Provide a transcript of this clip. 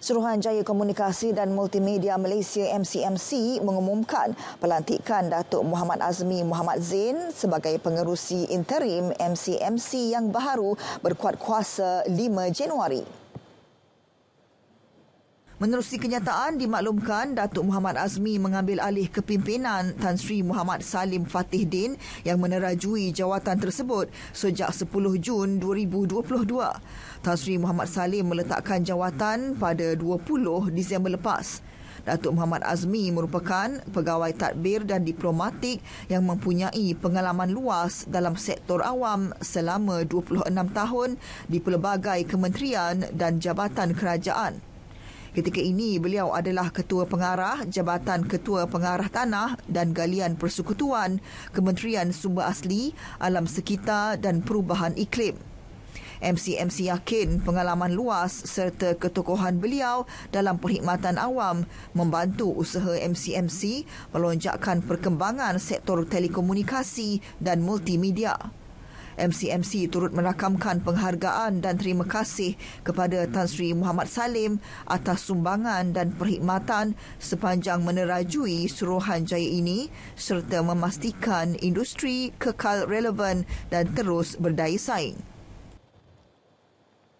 Suruhanjaya Komunikasi dan Multimedia Malaysia MCMC mengumumkan pelantikan Datuk Muhammad Azmi Muhammad Zain sebagai pengerusi interim MCMC yang baru berkuat kuasa 5 Januari. Menerusi kenyataan dimaklumkan Datuk Muhammad Azmi mengambil alih kepimpinan Tan Sri Muhammad Salim Fatih Din yang menerajui jawatan tersebut sejak 10 Jun 2022. Tan Sri Muhammad Salim meletakkan jawatan pada 20 Disember lepas. Datuk Muhammad Azmi merupakan pegawai tadbir dan diplomatik yang mempunyai pengalaman luas dalam sektor awam selama 26 tahun di pelbagai kementerian dan jabatan kerajaan. Ketika ini beliau adalah Ketua Pengarah Jabatan Ketua Pengarah Tanah dan Galian Persekutuan Kementerian Sumber Asli, Alam Sekitar dan Perubahan Iklim. MCMC yakin pengalaman luas serta ketokohan beliau dalam perkhidmatan awam membantu usaha MCMC melonjakkan perkembangan sektor telekomunikasi dan multimedia. MCMC turut menakamkan penghargaan dan terima kasih kepada Tan Sri Muhammad Salim atas sumbangan dan perkhidmatan sepanjang menerajui Suruhanjaya ini serta memastikan industri kekal relevan dan terus berdaya saing.